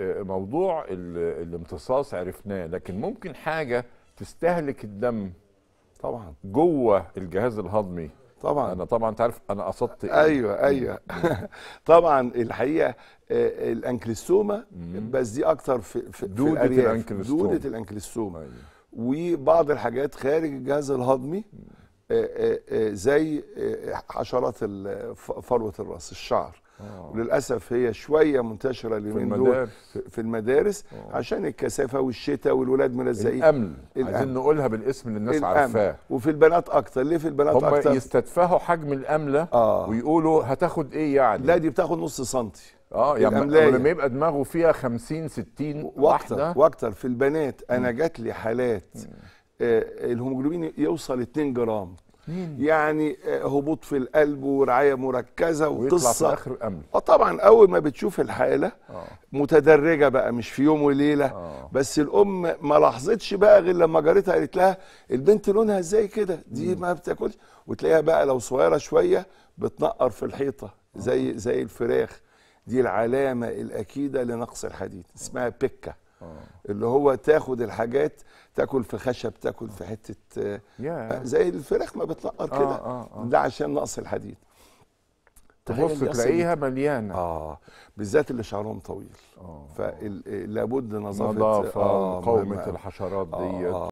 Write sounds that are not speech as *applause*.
موضوع الامتصاص عرفناه لكن ممكن حاجه تستهلك الدم طبعا جوه الجهاز الهضمي طبعا انا طبعا انت عارف انا قصدت إيه؟ ايوه ايوه *laughs* طبعا الحقيقه آه، الانكليستوما بس دي اكتر في في دوده في الانكليستوما دوده الانكليستوما أيوة. وبعض الحاجات خارج الجهاز الهضمي آه، آه، زي حشرات فروه الراس الشعر أوه. وللاسف هي شويه منتشره اليومين دول في المدارس أوه. عشان الكثافه والشتاء والولاد ملزقين الامن. عايزين نقولها بالاسم اللي الناس عارفاه وفي البنات اكتر ليه في البنات هم اكتر هم يستدفعوا حجم الامله آه. ويقولوا هتاخد ايه يعني لا دي بتاخد نص سنتي اه يعني لما يبقى دماغه فيها 50 60 واحده واكتر في البنات انا جات لي حالات آه، الهيموجلوبين يوصل 2 جرام يعني آه، هبوط في القلب ورعايه مركزه وقصه ويطلع في اخر امن اه طبعا اول ما بتشوف الحاله آه. متدرجه بقى مش في يوم وليله آه. بس الام ما لاحظتش بقى غير لما جارتها قالت لها البنت لونها ازاي كده دي مم. ما بتاكلش وتلاقيها بقى لو صغيره شويه بتنقر في الحيطه آه. زي زي الفراخ دي العلامه الاكيده لنقص الحديد اسمها بكه اللي هو تاخد الحاجات تاكل في خشب تاكل في حته yeah. آه، آه، زي الفراخ ما بتلقر كده آه آه آه. ده عشان نقص الحديد تبص تلاقيها مليانه اه بالذات اللي شعرهم طويل اه فلابد آه، نظافه نظافه آه قومه الحشرات ديت